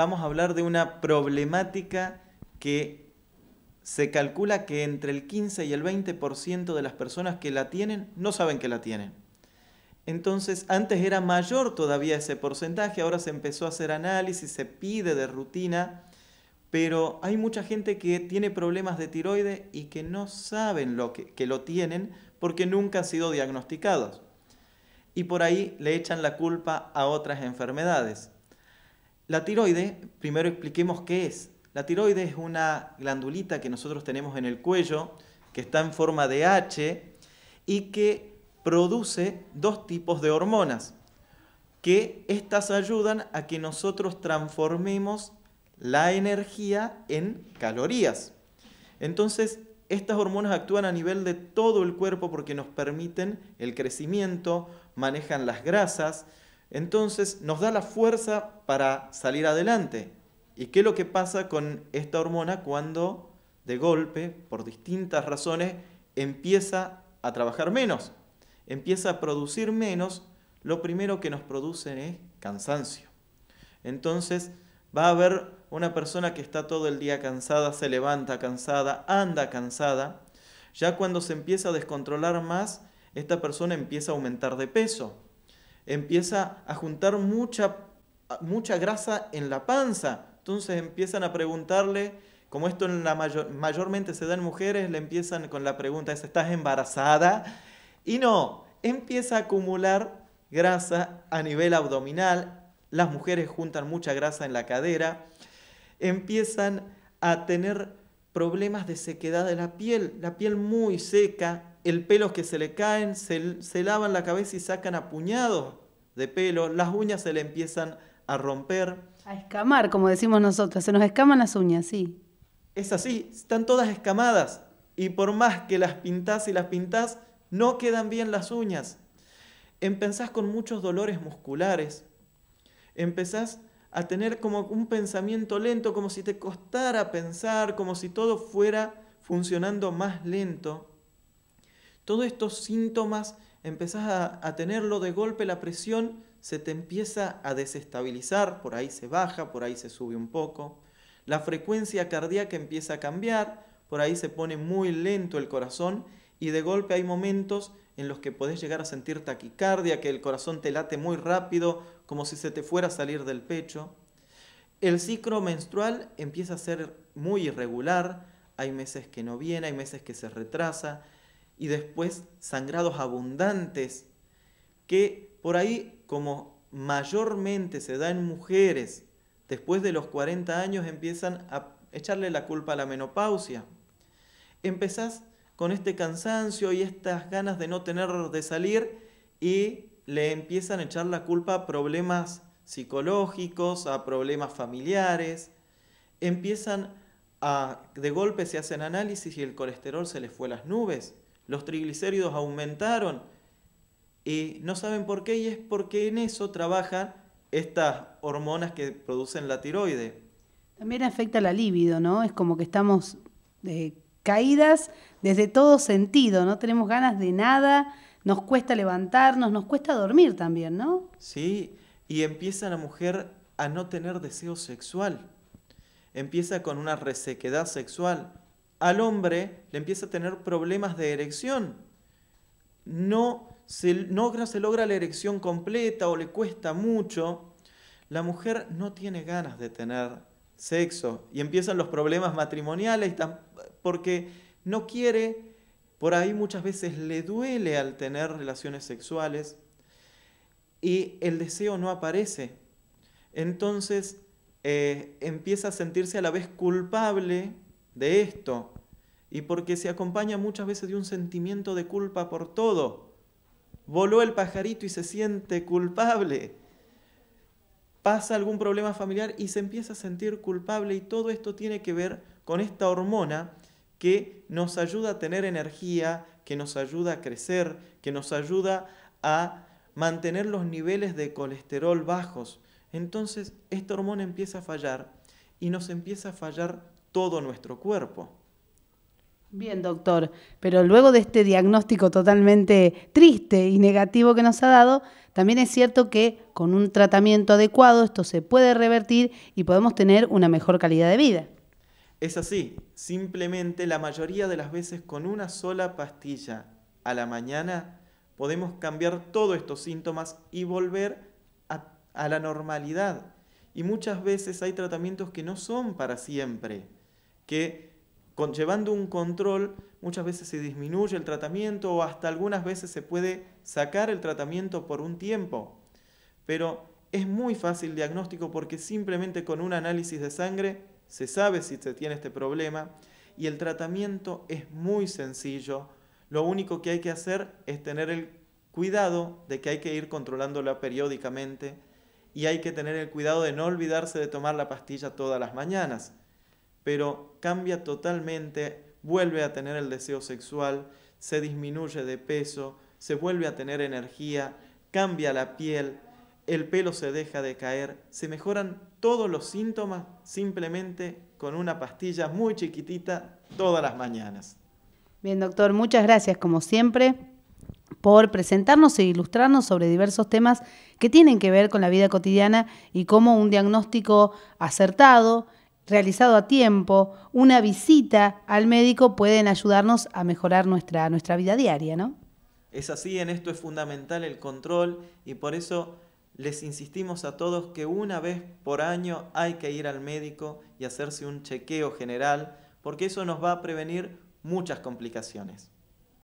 vamos a hablar de una problemática que se calcula que entre el 15 y el 20% de las personas que la tienen no saben que la tienen. Entonces, antes era mayor todavía ese porcentaje, ahora se empezó a hacer análisis, se pide de rutina, pero hay mucha gente que tiene problemas de tiroides y que no saben lo que lo tienen porque nunca han sido diagnosticados. Y por ahí le echan la culpa a otras enfermedades. La tiroide, primero expliquemos qué es. La tiroide es una glandulita que nosotros tenemos en el cuello, que está en forma de H y que produce dos tipos de hormonas, que estas ayudan a que nosotros transformemos la energía en calorías. Entonces, estas hormonas actúan a nivel de todo el cuerpo porque nos permiten el crecimiento, manejan las grasas, entonces nos da la fuerza para salir adelante. ¿Y qué es lo que pasa con esta hormona cuando de golpe, por distintas razones, empieza a trabajar menos? Empieza a producir menos, lo primero que nos produce es cansancio. Entonces va a haber una persona que está todo el día cansada, se levanta cansada, anda cansada. Ya cuando se empieza a descontrolar más, esta persona empieza a aumentar de peso empieza a juntar mucha, mucha grasa en la panza. Entonces empiezan a preguntarle, como esto en la mayor, mayormente se da en mujeres, le empiezan con la pregunta, ¿estás embarazada? Y no, empieza a acumular grasa a nivel abdominal, las mujeres juntan mucha grasa en la cadera, empiezan a tener problemas de sequedad de la piel, la piel muy seca, el pelo que se le caen, se, lavan la cabeza y sacan a puñados de pelo, las uñas se le empiezan a romper. A escamar, como decimos nosotros, se nos escaman las uñas, sí. Es así, están todas escamadas y por más que las pintás y las pintás, no quedan bien las uñas. Empezás con muchos dolores musculares, empezás a tener como un pensamiento lento, como si te costara pensar, como si todo fuera funcionando más lento todos estos síntomas empezás a, tenerlo de golpe, la presión se te empieza a desestabilizar, por ahí se baja, por ahí se sube un poco, la frecuencia cardíaca empieza a cambiar, por ahí se pone muy lento el corazón y de golpe hay momentos en los que podés llegar a sentir taquicardia, que el corazón te late muy rápido, como si se te fuera a salir del pecho. El ciclo menstrual empieza a ser muy irregular, hay meses que no viene, hay meses que se retrasa, y después sangrados abundantes, que por ahí, como mayormente se da en mujeres, después de los 40 años empiezan a echarle la culpa a la menopausia. Empezás con este cansancio y estas ganas de no tener de salir y le empiezan a echar la culpa a problemas psicológicos, a problemas familiares. Empiezan a, de golpe se hacen análisis y el colesterol se les fue a las nubes los triglicéridos aumentaron. Y no saben por qué, y es porque en eso trabajan estas hormonas que producen la tiroide. También afecta la libido, ¿no? Es como que estamos eh, caídas desde todo sentido, no tenemos ganas de nada, nos cuesta levantarnos, nos cuesta dormir también, ¿no? Sí, y empieza la mujer a no tener deseo sexual. Empieza con una resequedad sexual al hombre le empieza a tener problemas de erección. No se, se logra la erección completa o le cuesta mucho. La mujer no tiene ganas de tener sexo y empiezan los problemas matrimoniales porque no quiere, por ahí muchas veces le duele al tener relaciones sexuales y el deseo no aparece. Entonces eh, empieza a sentirse a la vez culpable de esto y porque se acompaña muchas veces de un sentimiento de culpa por todo. Voló el pajarito y se siente culpable. Pasa algún problema familiar y se empieza a sentir culpable y todo esto tiene que ver con esta hormona que nos ayuda a tener energía, que nos ayuda a crecer, que nos ayuda a mantener los niveles de colesterol bajos. Entonces, esta hormona empieza a fallar y nos empieza a fallar todo nuestro cuerpo. Bien, doctor, pero luego de este diagnóstico totalmente triste y negativo que nos ha dado, también es cierto que con un tratamiento adecuado esto se puede revertir y podemos tener una mejor calidad de vida. Es así, simplemente la mayoría de las veces con una sola pastilla a la mañana podemos cambiar todos estos síntomas y volver a, la normalidad. Y muchas veces hay tratamientos que no son para siempre que llevando un control muchas veces se disminuye el tratamiento o hasta algunas veces se puede sacar el tratamiento por un tiempo. Pero es muy fácil el diagnóstico porque simplemente con un análisis de sangre se sabe si se tiene este problema y el tratamiento es muy sencillo. Lo único que hay que hacer es tener el cuidado de que hay que ir controlándola periódicamente y hay que tener el cuidado de no olvidarse de tomar la pastilla todas las mañanas pero cambia totalmente, vuelve a tener el deseo sexual, se disminuye de peso, se vuelve a tener energía, cambia la piel, el pelo se deja de caer, se mejoran todos los síntomas simplemente con una pastilla muy chiquitita todas las mañanas. Bien, doctor, muchas gracias como siempre por presentarnos e ilustrarnos sobre diversos temas que tienen que ver con la vida cotidiana y cómo un diagnóstico acertado realizado a tiempo, una visita al médico pueden ayudarnos a mejorar nuestra, vida diaria, ¿no? Es así, en esto es fundamental el control y por eso les insistimos a todos que una vez por año hay que ir al médico y hacerse un chequeo general, porque eso nos va a prevenir muchas complicaciones.